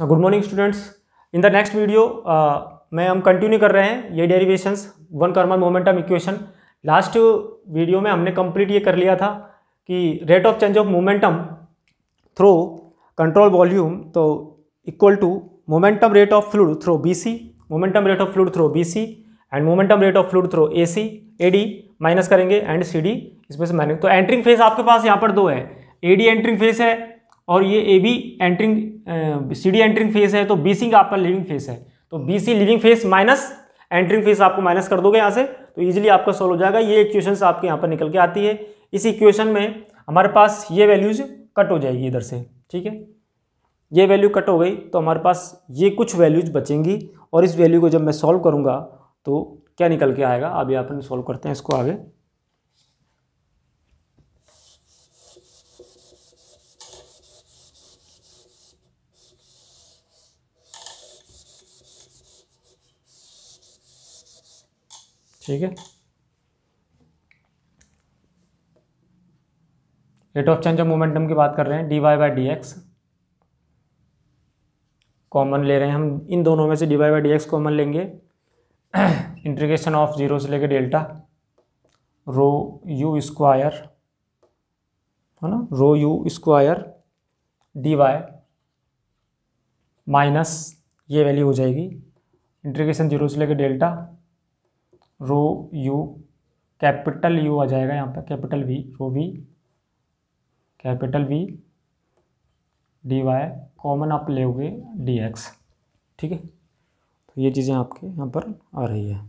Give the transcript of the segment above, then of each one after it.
Good morning students in the next video में हम continue कर रहे हैं ये derivations von Karman momentum equation last video में हमने कंप्लीट ये कर लिया था कि rate of change of momentum through control volume तो equal to momentum rate of fluid through B C momentum rate of fluid through B C and momentum rate of fluid through A C A D minus करेंगे and C D इसमें से मैंने तो entering face आपके पास यहाँ पर दो है ए डी एंट्रिंग फेस है और ये A B entering C D entering face है तो बी सी का आपका लिविंग फेस है तो B C leaving face minus entering face आपको माइनस कर दोगे यहाँ से तो ईजिली आपका सॉल्व हो जाएगा ये इक्वेशन आपके यहाँ पर निकल के आती है इस इक्वेशन में हमारे पास ये वैल्यूज कट हो जाएगी इधर से ठीक है ये वैल्यू कट हो गई तो हमारे पास ये कुछ वैल्यूज बचेंगी और इस वैल्यू को जब मैं सॉल्व करूँगा तो क्या निकल के आएगा अभी आप सॉल्व करते हैं इसको आगे ठीक है rate of change of momentum की बात कर रहे हैं D Y by D X common ले रहे हैं हम इन दोनों में से D Y by D X common लेंगे इंटीग्रेशन ऑफ जीरो से लेकर डेल्टा रो यू स्क्वायर है ना rho you square D Y minus ये वैल्यू हो जाएगी इंटीग्रेशन जीरो से लेकर delta rho U capital U आ जाएगा यहाँ पे capital V rho V capital V D Y common आप ले डी एक्स ठीक है तो ये चीज़ें आपके यहाँ पर आ रही है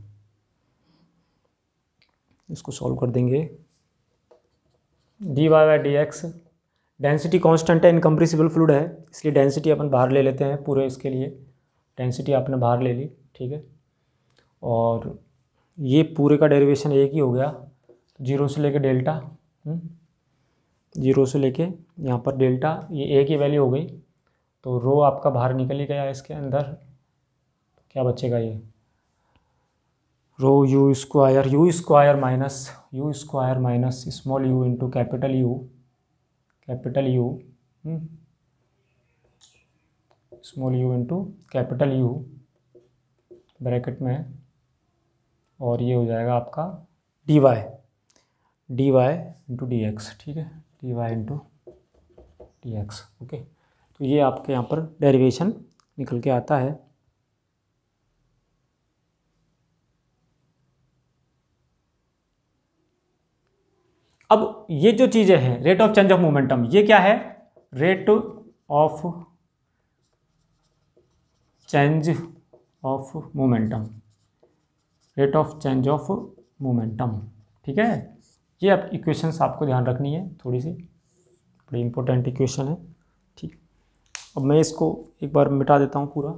इसको सॉल्व कर देंगे D Y Y D X density constant है इनकम्प्रेसिबल फ्लूड है इसलिए डेंसिटी अपन बाहर ले लेते हैं पूरे इसके लिए डेंसिटी आपने बाहर ले ली ठीक है और ये पूरे का डेरिवेशन एक ही हो गया जीरो से लेके डेल्टा हम्म, जीरो से लेके यहाँ पर डेल्टा ये ए की वैल्यू हो गई तो रो आपका बाहर निकल ही गया इसके अंदर क्या बचेगा ये rho you square U square minus U square minus small U into capital U capital U small U into capital U bracket में और ये हो जाएगा आपका D Y D Y into D x ठीक है D Y into D X okay तो ये आपके यहाँ पर डेरिवेशन निकल के आता है अब ये जो चीज़ें हैं rate of change of momentum ये क्या है rate of change of momentum rate of change of momentum ठीक है ये आप इक्वेशंस आपको ध्यान रखनी है थोड़ी सी बड़ी इंपॉर्टेंट इक्वेशन है ठीक अब मैं इसको एक बार मिटा देता हूँ पूरा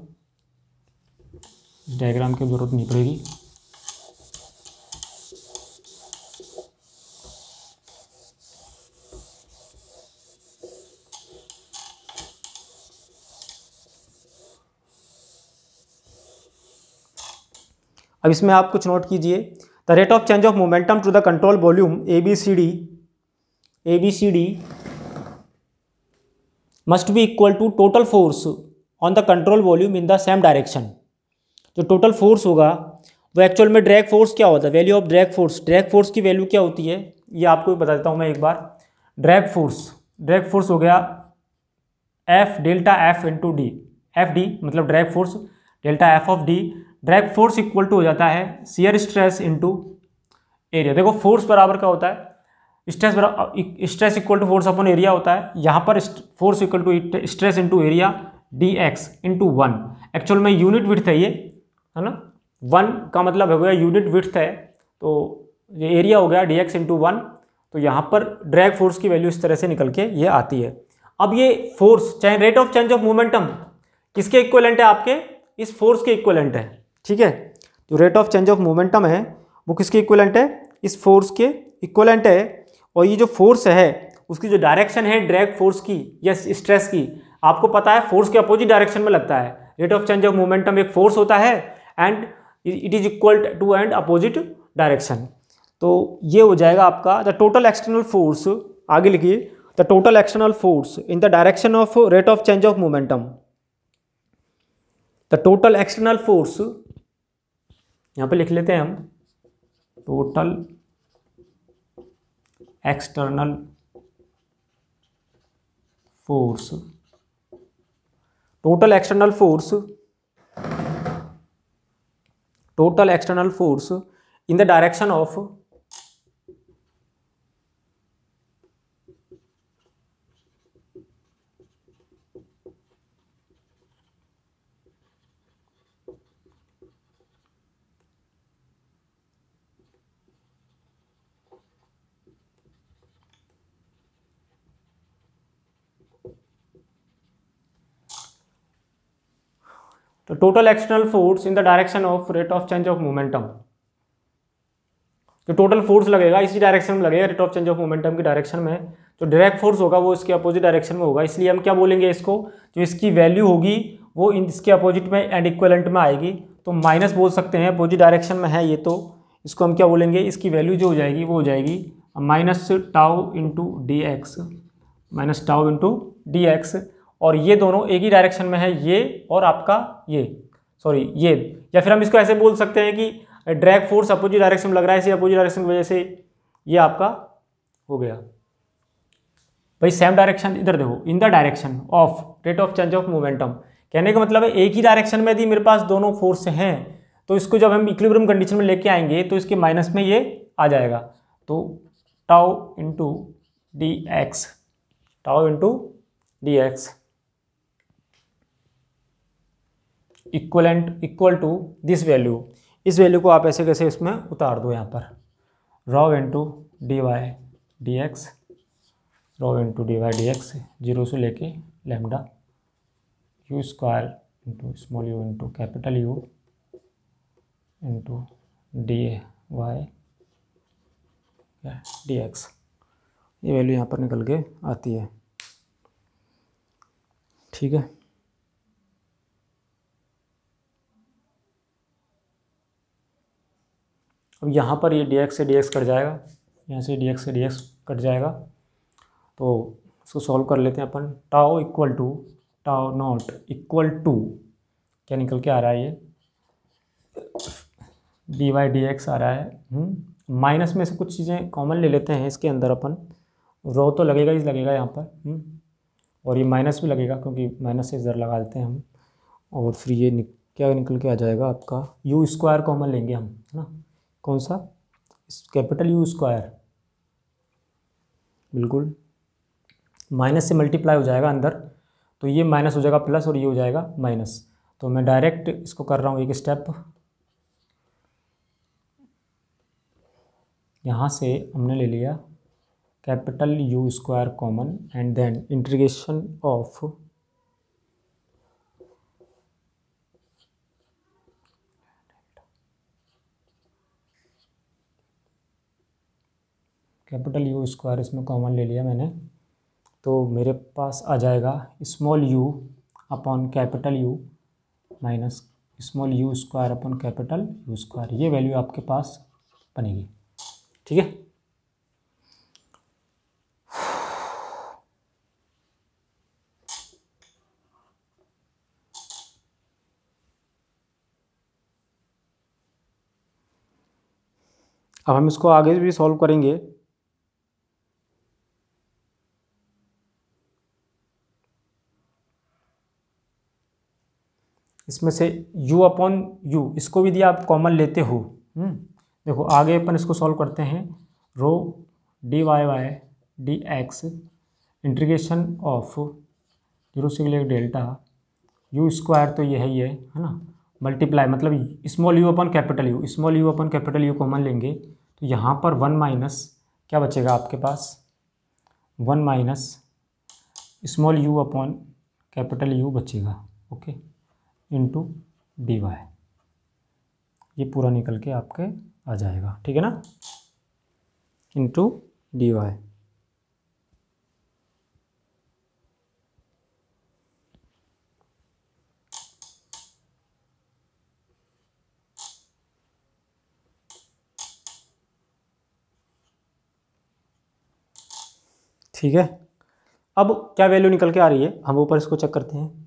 डायग्राम की ज़रूरत नहीं पड़ेगी अब इसमें आप कुछ नोट कीजिए the rate of change of momentum to the control volume A B C D A B C D must be equal to total force on the control volume in the same direction जो total force होगा वो actual में drag force क्या होता है value of drag force drag force की value क्या होती है ये आपको बता देता हूँ मैं एक बार ड्रैग फोर्स ड्रैग फोर्स हो गया F delta F into D F D मतलब drag force delta F of D drag force equal to हो जाता है सीयर स्ट्रेस इंटू एरिया देखो फोर्स बराबर का होता है स्ट्रेस बराबर stress equal to force upon area होता है यहाँ पर force equal to stress into area D X into one actual में यूनिट विथ है ये है ना वन का मतलब हो गया यूनिट विथ है तो ये एरिया हो गया डी एक्स इंटू वन तो यहाँ पर ड्रैग फोर्स की वैल्यू इस तरह से निकल के ये आती है अब ये फोर्स चाहे rate of change of momentum किसके इक्वलेंट है आपके इस फोर्स के इक्वलेंट है ठीक है जो rate of change of momentum है वो किसके इक्वलेंट है इस फोर्स के इक्वलेंट है और ये जो फोर्स है उसकी जो डायरेक्शन है ड्रैग फोर्स की या स्ट्रेस की आपको पता है फोर्स के अपोजिट डायरेक्शन में लगता है rate of change of momentum एक फोर्स होता है and it is equal to and opposite direction तो ये हो जाएगा आपका द टोटल एक्सटर्नल फोर्स आगे लिखिए the total external force in the direction of rate of change of momentum the total external force यहाँ पे लिख लेते हैं हम total external force total external force total external force in the direction of तो total external force in the direction of rate of change of momentum जो total force लगेगा इसी डायरेक्शन में लगेगा rate of change of momentum की direction में जो direct force होगा वो इसके अपोजिट डायरेक्शन में होगा इसलिए हम क्या बोलेंगे इसको जो इसकी वैल्यू होगी वो इसके अपोजिट में एंड इक्वलेंट में आएगी तो माइनस बोल सकते हैं अपोजिट डायरेक्शन में है ये तो इसको हम क्या बोलेंगे इसकी वैल्यू जो हो जाएगी वो हो जाएगी minus tau into D X minus tau into D X और ये दोनों एक ही डायरेक्शन में है ये और आपका ये सॉरी ये या फिर हम इसको ऐसे बोल सकते हैं कि ड्रैग फोर्स अपोजिट डायरेक्शन में लग रहा है इसी अपोजिट डायरेक्शन की वजह से ये आपका हो गया भाई सेम डायरेक्शन इधर देखो in the direction of rate of change of momentum कहने का मतलब है एक ही डायरेक्शन में यदि मेरे पास दोनों फोर्स हैं तो इसको जब हम इक्विलिब्रियम कंडीशन में लेके आएंगे तो इसके माइनस में ये आ जाएगा तो tau into D X tau into D X equivalent equal to this value इस वैल्यू को आप ऐसे कैसे इसमें उतार दो यहाँ पर rho into D Y D X rho into D Y D X zero से लेके lambda U square into small U into capital U into D Y D X ये वैल्यू यहाँ पर निकल के आती है ठीक है अब यहाँ पर ये डी एक्स से डी एक्स कट जाएगा यहाँ से डी एक्स से डी एक्स कट जाएगा तो इसको सॉल्व कर लेते हैं अपन tau equal to tau not equal to क्या निकल के आ रहा है ये डी वाई डी एक्स आ रहा है हम्म। माइनस में से कुछ चीज़ें कॉमन ले लेते हैं इसके अंदर अपन रो तो लगेगा ही लगेगा यहाँ पर हम्म, और ये माइनस भी लगेगा क्योंकि माइनस से इधर लगा देते हैं हम और फिर ये निक, क्या निकल के आ जाएगा आपका यू स्क्वायर कॉमन लेंगे हम है ना कौन सा कैपिटल यू स्क्वायर बिल्कुल माइनस से मल्टीप्लाई हो जाएगा अंदर तो ये माइनस हो जाएगा प्लस और ये हो जाएगा माइनस तो मैं डायरेक्ट इसको कर रहा हूँ एक स्टेप यहाँ से हमने ले लिया capital U square common and then integration of capital U square इसमें कॉमन ले लिया मैंने तो मेरे पास आ जाएगा small U upon capital U minus small U square upon capital U square ये वैल्यू आपके पास बनेगी ठीक है अब हम इसको आगे भी सॉल्व करेंगे इसमें से u अपॉन यू इसको भी दिया आप कॉमन लेते हो हम्म, देखो आगे अपन इसको सॉल्व करते हैं rho D Y Y D X integration of zero से डेल्टा यू स्क्वायर तो यही है ये है ना मल्टीप्लाई मतलब small U upon capital U small U upon capital U common लेंगे तो यहाँ पर वन माइनस क्या बचेगा आपके पास one minus small U upon capital U बचेगा ओके इंटू डी वाई ये पूरा निकल के आपके आ जाएगा ठीक है ना इंटू डी वाई ठीक है अब क्या वैल्यू निकल के आ रही है हम ऊपर इसको चेक करते हैं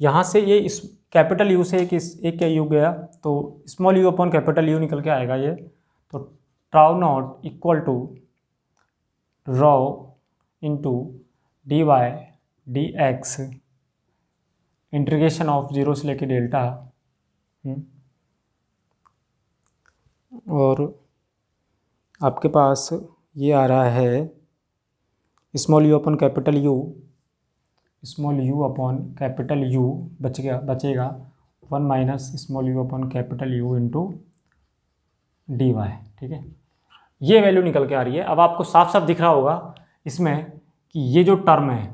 यहां से ये इस कैपिटल यू से एक इस एक क्या यू गया तो small U upon capital U निकल के आएगा ये तो tau not equal to rho into D Y D X integration of zero से लेके डेल्टा हम्म, और आपके पास ये आ रहा है small U upon capital U small U upon capital U बच गया बचेगा one minus small U upon capital U into D Y ठीक है ये वैल्यू निकल के आ रही है अब आपको साफ साफ दिख रहा होगा इसमें कि ये जो टर्म है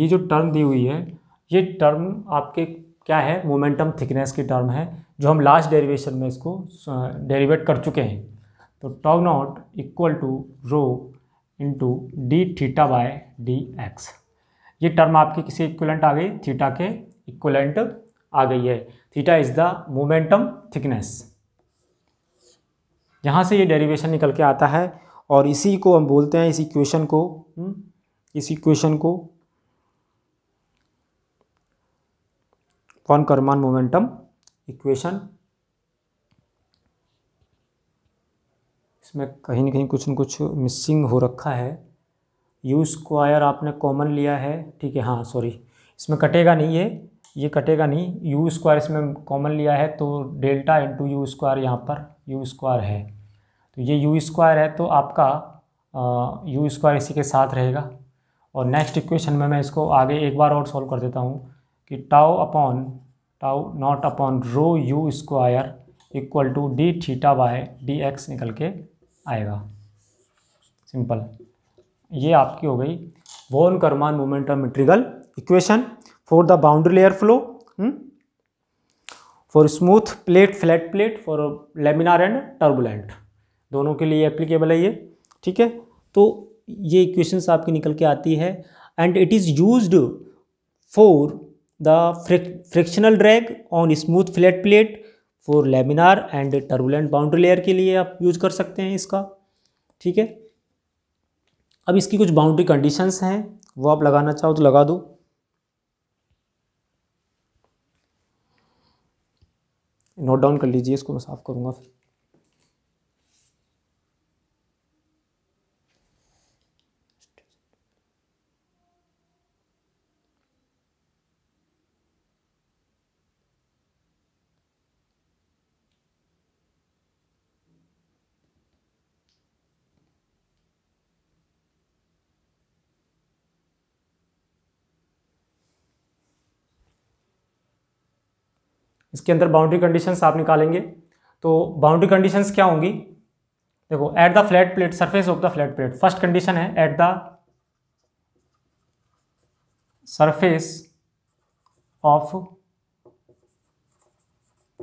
ये जो टर्म दी हुई है ये टर्म आपके क्या है मोमेंटम थिकनेस की टर्म है जो हम लास्ट डेरिवेशन में इसको डेरिवेट कर चुके हैं तो tau not equal to rho into D theta by D X ये टर्म आपके किसी इक्वलेंट आ गई थीटा के इक्वलेंट आ गई है theta is the momentum thickness यहाँ से ये डेरिवेशन निकल के आता है और इसी को हम बोलते हैं इस इक्वेशन को हम्म, इस इक्वेशन को कौन कर्मान मोमेंटम इक्वेशन इसमें कहीं ना कहीं कुछ न कुछ मिसिंग हो रखा है यू स्क्वायर आपने कॉमन लिया है ठीक है हाँ सॉरी इसमें कटेगा नहीं ये ये कटेगा नहीं यू स्क्वायर इसमें कॉमन लिया है तो डेल्टा इंटू यू स्क्वायर यहाँ पर यू स्क्वायर है तो ये यू स्क्वायर है तो आपका यू स्क्वायर इसी के साथ रहेगा और नेक्स्ट इक्वेशन में मैं इसको आगे एक बार और सॉल्व कर देता हूँ कि tau upon tau not upon rho you square equal to D theta by D X निकल के आएगा सिंपल ये आपकी हो गई von Karman momentum integral equation for the boundary layer flow for smooth plate flat plate for laminar and turbulent दोनों के लिए एप्लीकेबल है ये ठीक है तो ये इक्वेशंस आपकी निकल के आती है and it is used for the frictional drag on smooth flat plate for laminar and turbulent boundary layer के लिए आप यूज कर सकते हैं इसका ठीक है अब इसकी कुछ बाउंड्री कंडीशंस हैं वो आप लगाना चाहो तो लगा दो नोट डाउन कर लीजिए इसको मैं साफ करूँगा फिर इसके अंदर बाउंड्री कंडीशंस आप निकालेंगे तो बाउंड्री कंडीशंस क्या होंगी देखो at the flat plate surface of the flat plate first condition है at the surface of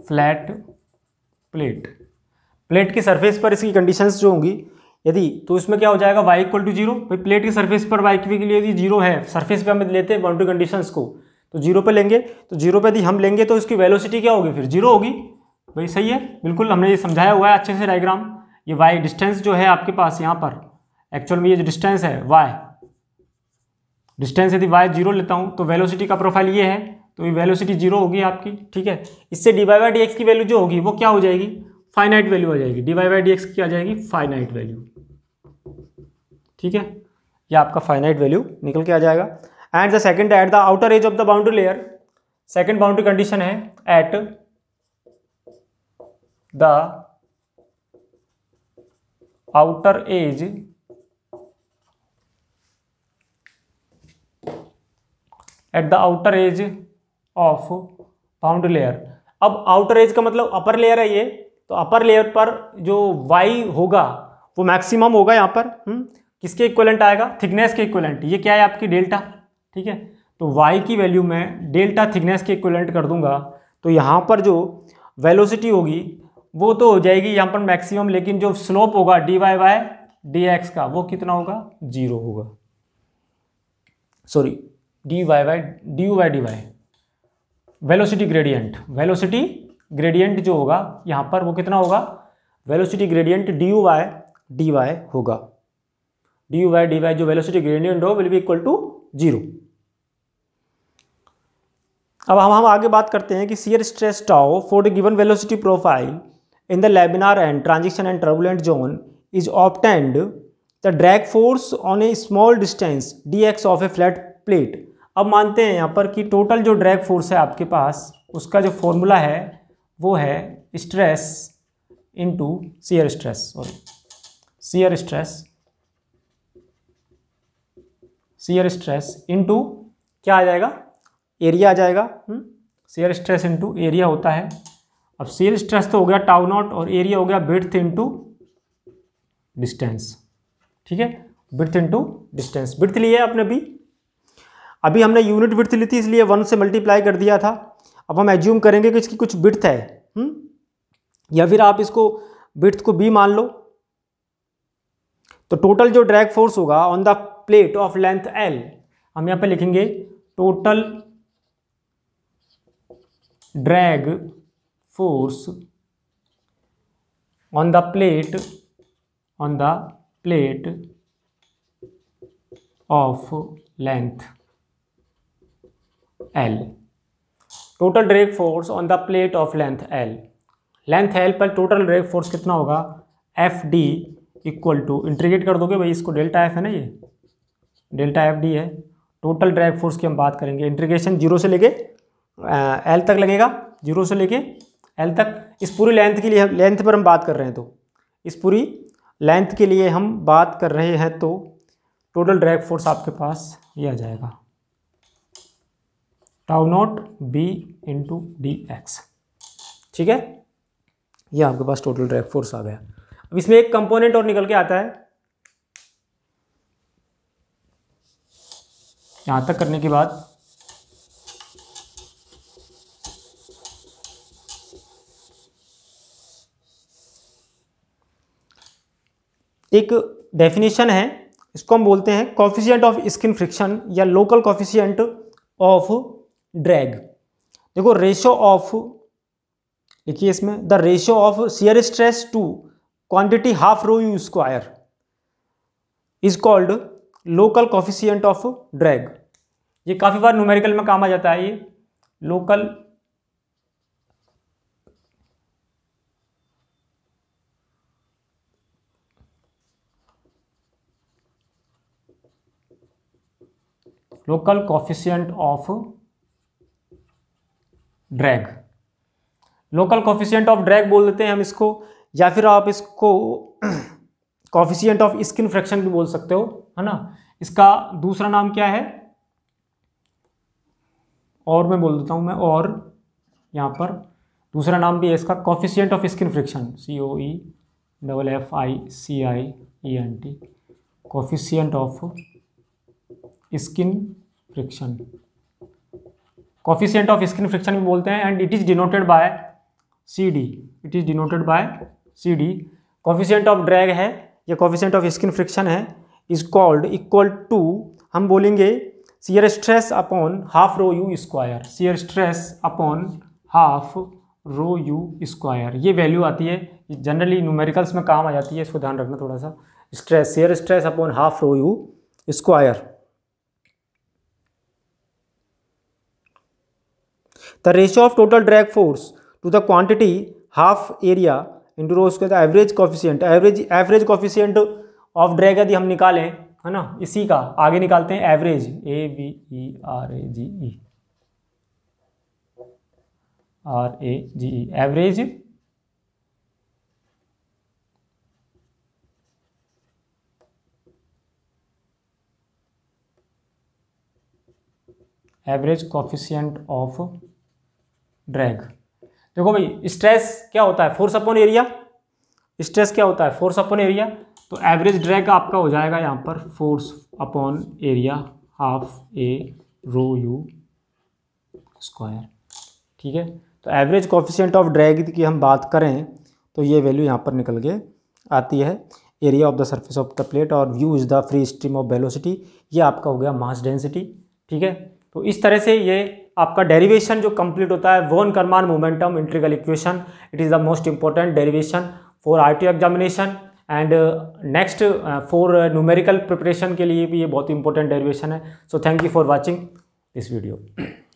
flat plate plate की सरफेस पर इसकी कंडीशंस जो होंगी यदि तो इसमें क्या हो जाएगा y equal to zero plate की सरफेस पर y के लिए यदि जीरो है सरफेस पे हम लेते हैं बाउंड्री कंडीशंस को तो जीरो पे लेंगे तो जीरो पे यदि हम लेंगे तो इसकी वेलोसिटी क्या होगी फिर जीरो होगी भाई सही है बिल्कुल हमने ये समझाया हुआ है अच्छे से डायग्राम ये वाई डिस्टेंस जो है आपके पास यहाँ पर एक्चुअल में ये जो डिस्टेंस है वाई डिस्टेंस यदि वाई जीरो लेता हूँ तो वेलोसिटी का प्रोफाइल ये है तो ये वेलोसिटी जीरो होगी आपकी ठीक है इससे D Y by D X की वैल्यू जो होगी वो क्या हो जाएगी फाइनाइट वैल्यू आ जाएगी D Y by D X की आ जाएगी फाइनाइट वैल्यू ठीक है ये आपका फाइनाइट वैल्यू निकल के आ जाएगा and the second at the outer edge of the boundary layer second boundary condition है at the outer edge at the outer edge of boundary layer अब आउटर एज का मतलब अपर लेयर है ये तो अपर लेयर पर जो Y होगा वो मैक्सिमम होगा यहाँ पर हुँ? हम्म, किसके इक्वलेंट आएगा थिकनेस के इक्वलेंट ये क्या है आपकी डेल्टा ठीक है तो y की वैल्यू मैं डेल्टा थिकनेस के इक्वलेंट कर दूंगा तो यहाँ पर जो वेलोसिटी होगी वो तो हो जाएगी यहाँ पर मैक्सिमम लेकिन जो स्लोप होगा d Y Y D x का वो कितना होगा जीरो होगा sorry d Y Y d u y D y velocity gradient velocity gradient जो होगा यहाँ पर वो कितना होगा velocity gradient d u y D y होगा d u y D y जो वेलोसिटी ग्रेडियंट हो will be equal to zero अब हम हम आगे बात करते हैं कि shear stress tau for the given velocity profile in the laminar and transition and turbulent zone is obtained the drag force on a small distance d x of a flat plate अब मानते हैं यहाँ पर कि total जो drag force है आपके पास उसका जो फॉर्मूला है वो है stress into shear stress sorry shear stress shear stress into क्या आ जाएगा एरिया आ जाएगा सीयर स्ट्रेस इनटू एरिया होता है अब सीयर स्ट्रेस तो हो गया टाउ नॉट और एरिया हो गया ब्रिथ इनटू डिस्टेंस ठीक है ब्रिथ इनटू डिस्टेंस ब्रिथ लिया है आपने अभी अभी हमने यूनिट ब्रिथ ली थी इसलिए वन से मल्टीप्लाई कर दिया था अब हम एज्यूम करेंगे कि इसकी कुछ ब्रिथ है हुँ? हम्म, या फिर आप इसको ब्रिथ को बी मान लो तो टोटल जो ड्रैग फोर्स होगा on the plate of length L हम यहां पे लिखेंगे total drag force on the plate on the plate of length L total drag force on the plate of length L length L पर total drag force कितना होगा F D equal to integrate कर दोगे भाई इसको delta F है ना ये डेल्टा एफ डी है टोटल ड्रैग फोर्स की हम बात करेंगे इंटीग्रेशन जीरो से लेके एल तक लगेगा जीरो से लेके एल तक इस पूरी लेंथ के लिए लेंथ पर हम बात कर रहे हैं तो इस पूरी लेंथ के लिए हम बात कर रहे हैं तो टोटल ड्रैग फोर्स आपके पास ये आ जाएगा tau naught b into D x ठीक है ये आपके पास टोटल ड्रैग फोर्स आ गया अब इसमें एक कंपोनेंट और निकल के आता है यहाँ तक करने के बाद एक डेफिनेशन है इसको हम बोलते हैं कॉफिशियंट ऑफ स्किन फ्रिक्शन या लोकल कॉफिशियंट ऑफ ड्रैग देखो रेशो ऑफ लिखिए इसमें the ratio of shear stress to quantity half rho you square is called local coefficient of drag ये काफ़ी बार न्यूमेरिकल में काम आ जाता है ये local local coefficient of drag local coefficient of drag बोल देते हैं हम इसको या फिर आप इसको कॉफिशियंट ऑफ स्किन फ्रैक्शन भी बोल सकते हो है ना इसका दूसरा नाम क्या है और मैं बोल देता हूं मैं और यहां पर दूसरा नाम भी है इसका coefficient of skin friction C O E double F I C I E N T coefficient of skin friction coefficient of skin friction भी बोलते हैं and it is denoted by C D it is denoted by C D coefficient of drag है या coefficient of skin friction है is called equal to हम बोलेंगे shear stress upon half rho you square shear stress upon half rho you square ये value आती है generally numericals में काम आ जाती है इसको ध्यान रखना थोड़ा सा stress shear stress upon half rho you square the ratio of total drag force to the quantity half area into rho square the average coefficient average average coefficient of drag यदि हम निकालें है ना इसी का आगे निकालते हैं average A V E R A G E R A G E average average coefficient of drag देखो भाई स्ट्रेस क्या होता है फोर्स अपॉन एरिया स्ट्रेस क्या होता है फोर्स अपॉन एरिया तो एवरेज ड्रैग आपका हो जाएगा यहाँ पर force upon area half A rho you square ठीक है तो एवरेज कॉफिशियंट ऑफ ड्रैग की हम बात करें तो ये वैल्यू यहाँ पर निकल के आती है area of the surface of the plate और u is the free stream of velocity ये आपका हो गया मास डेंसिटी ठीक है तो इस तरह से ये आपका डेरिवेशन जो कंप्लीट होता है von Karman momentum integral equation it is the most important derivation for R T examination and next for numerical preparation के लिए भी ये बहुत इंपॉर्टेंट डेरिवेशन है so thank you for watching this video